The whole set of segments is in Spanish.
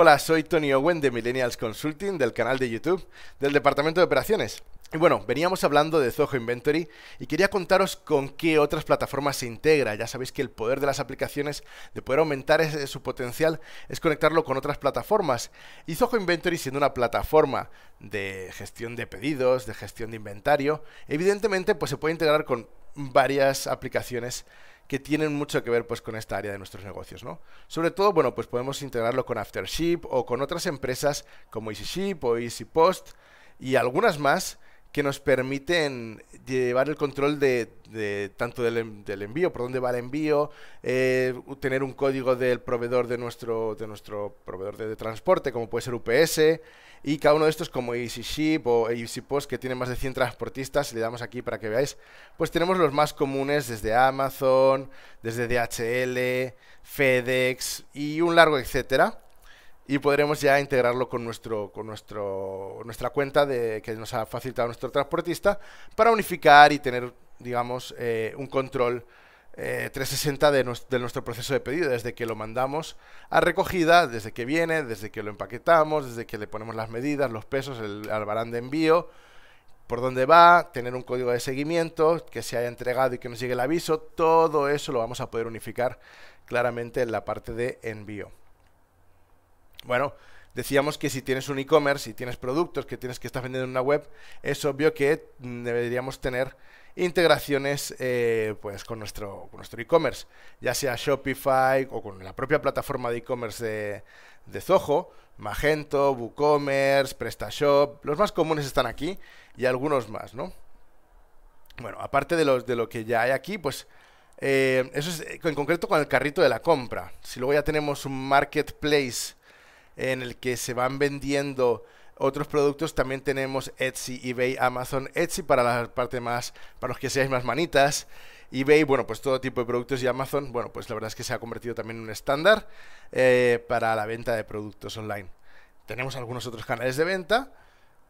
Hola, soy Tony Owen de Millennials Consulting, del canal de YouTube, del Departamento de Operaciones. Y bueno, veníamos hablando de Zoho Inventory y quería contaros con qué otras plataformas se integra. Ya sabéis que el poder de las aplicaciones, de poder aumentar su potencial, es conectarlo con otras plataformas. Y Zoho Inventory, siendo una plataforma de gestión de pedidos, de gestión de inventario, evidentemente pues se puede integrar con varias aplicaciones que tienen mucho que ver pues con esta área de nuestros negocios, ¿no? Sobre todo, bueno, pues podemos integrarlo con Aftership o con otras empresas como EasyShip o EasyPost y algunas más que nos permiten llevar el control de, tanto del, envío, por dónde va el envío, eh, tener un código del proveedor de nuestro, de nuestro proveedor de, transporte, como puede ser UPS, y cada uno de estos como EasyShip o EasyPost, que tiene más de 100 transportistas, le damos aquí para que veáis, pues tenemos los más comunes desde Amazon, desde DHL, FedEx y un largo etcétera y podremos ya integrarlo con, nuestro, con nuestro, nuestra cuenta de, que nos ha facilitado nuestro transportista para unificar y tener, digamos, eh, un control 360 eh, de, nuestro proceso de pedido, desde que lo mandamos a recogida, desde que viene, desde que lo empaquetamos, desde que le ponemos las medidas, los pesos, el albarán de envío, por dónde va, tener un código de seguimiento, que se haya entregado y que nos llegue el aviso, todo eso lo vamos a poder unificar claramente en la parte de envío. Bueno, decíamos que si tienes un e-commerce, si tienes productos que tienes que estar vendiendo en una web, es obvio que mm, deberíamos tener integraciones eh, pues con nuestro e-commerce, ya sea Shopify o con la propia plataforma de e-commerce de, Zoho, Magento, WooCommerce, PrestaShop, los más comunes están aquí y algunos más, ¿no? Bueno, aparte de, lo que ya hay aquí, pues eh, eso es eh, en concreto con el carrito de la compra. Si luego ya tenemos un marketplace en el que se van vendiendo otros productos también tenemos Etsy, eBay, Amazon, Etsy para la parte más, para los que seáis más manitas, eBay, bueno, pues todo tipo de productos y Amazon, bueno, pues la verdad es que se ha convertido también en un estándar eh, para la venta de productos online. Tenemos algunos otros canales de venta.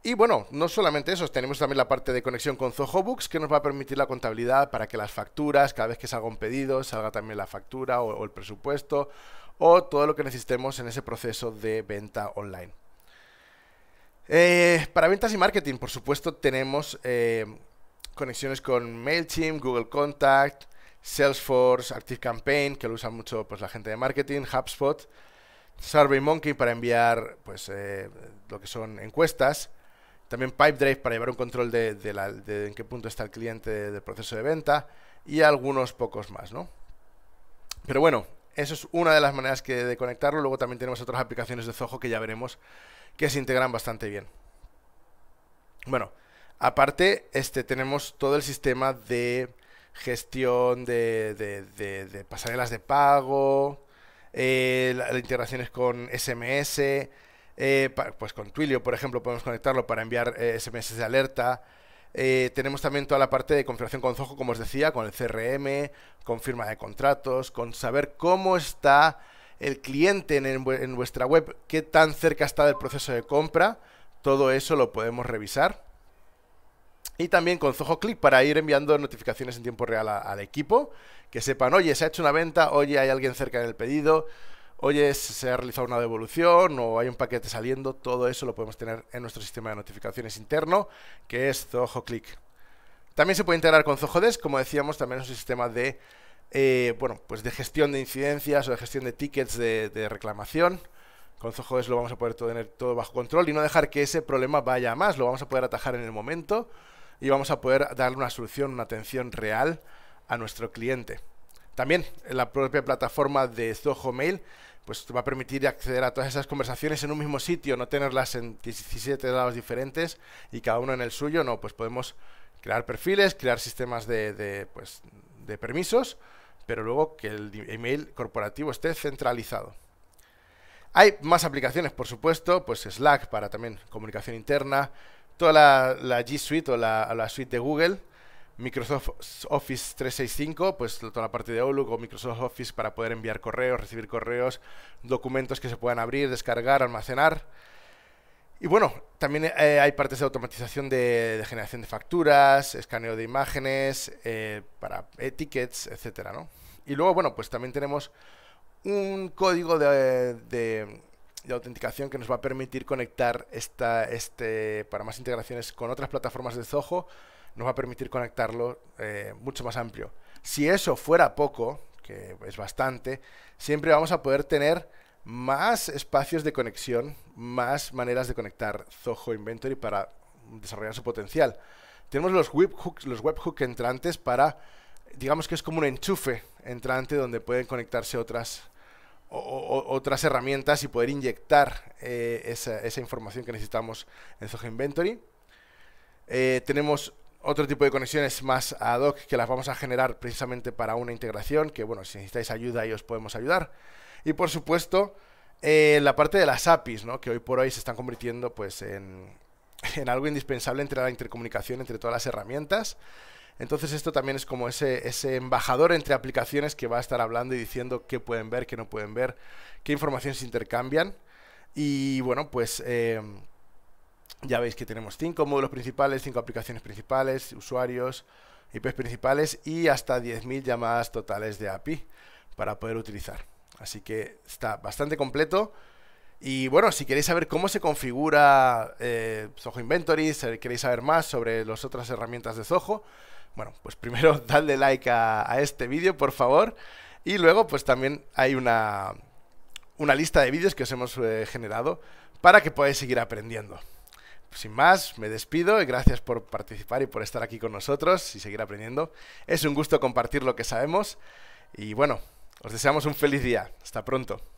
Y bueno, no solamente eso, tenemos también la parte de conexión con Zoho Books que nos va a permitir la contabilidad para que las facturas, cada vez que salga un pedido, salga también la factura o el presupuesto o todo lo que necesitemos en ese proceso de venta online. Eh, para ventas y marketing, por supuesto, tenemos eh, conexiones con MailChimp, Google Contact, Salesforce, Campaign, que lo usa mucho pues, la gente de marketing, HubSpot, SurveyMonkey para enviar pues, eh, lo que son encuestas, también Pipedrive para llevar un control de, de en qué punto está el cliente del proceso de venta y algunos pocos más, ¿no? Pero bueno, eso es una de las maneras de conectarlo. Luego también tenemos otras aplicaciones de Zoho que ya veremos que se integran bastante bien. Bueno, aparte este, tenemos todo el sistema de gestión de, de, pasarelas de pago, eh, integraciones con SMS, eh, pues con Twilio, por ejemplo, podemos conectarlo para enviar SMS eh, de alerta, eh, tenemos también toda la parte de configuración con Zoho, como os decía, con el CRM, con firma de contratos, con saber cómo está el cliente en, vuestra web, qué tan cerca está del proceso de compra. Todo eso lo podemos revisar. Y también con Zoho Click para ir enviando notificaciones en tiempo real al equipo, que sepan, oye, se ha hecho una venta, oye, hay alguien cerca en el pedido oye, se ha realizado una devolución o hay un paquete saliendo, todo eso lo podemos tener en nuestro sistema de notificaciones interno, que es Zoho Click. También se puede integrar con Zoho Desk, como decíamos, también es un sistema de, eh, bueno, pues de gestión de incidencias o de gestión de tickets de, reclamación. Con Zoho Desk lo vamos a poder tener todo bajo control y no dejar que ese problema vaya a más, lo vamos a poder atajar en el momento y vamos a poder darle una solución, una atención real a nuestro cliente. También en la propia plataforma de Zoho Mail pues te va a permitir acceder a todas esas conversaciones en un mismo sitio, no tenerlas en 17 lados diferentes y cada uno en el suyo, no, pues podemos crear perfiles, crear sistemas de, pues, permisos, pero luego que el email corporativo esté centralizado. Hay más aplicaciones, por supuesto, pues Slack para también comunicación interna, toda la, G Suite o la suite de Google, Microsoft Office 365, pues toda la parte de Outlook o Microsoft Office para poder enviar correos, recibir correos, documentos que se puedan abrir, descargar, almacenar. Y bueno, también eh, hay partes de automatización de, generación de facturas, escaneo de imágenes, eh, para etiquetas, etcétera, ¿no? Y luego, bueno, pues también tenemos un código de, de, autenticación que nos va a permitir conectar esta, este, para más integraciones con otras plataformas de Zoho nos va a permitir conectarlo eh, mucho más amplio. Si eso fuera poco, que es bastante, siempre vamos a poder tener más espacios de conexión, más maneras de conectar Zoho Inventory para desarrollar su potencial. Tenemos los webhooks, los webhook entrantes para, digamos que es como un enchufe entrante donde pueden conectarse otras, otras herramientas y poder inyectar eh, esa, información que necesitamos en Zoho Inventory. Eh, tenemos otro tipo de conexiones más ad hoc que las vamos a generar precisamente para una integración, que bueno, si necesitáis ayuda ahí os podemos ayudar. Y por supuesto, eh, la parte de las APIs, ¿no? que hoy por hoy se están convirtiendo pues, en, en, algo indispensable entre la intercomunicación entre todas las herramientas. Entonces esto también es como ese, embajador entre aplicaciones que va a estar hablando y diciendo qué pueden ver, qué no pueden ver, qué información se intercambian. Y bueno, pues... Eh, ya veis que tenemos cinco módulos principales, cinco aplicaciones principales, usuarios, IPs principales y hasta 10.000 llamadas totales de API para poder utilizar. Así que está bastante completo. Y bueno, si queréis saber cómo se configura eh, Zoho Inventory, si queréis saber más sobre las otras herramientas de Zoho, bueno, pues primero dadle like a, este vídeo, por favor. Y luego, pues también hay una, lista de vídeos que os hemos eh, generado para que podáis seguir aprendiendo sin más, me despido y gracias por participar y por estar aquí con nosotros y seguir aprendiendo. Es un gusto compartir lo que sabemos y bueno, os deseamos un feliz día. Hasta pronto.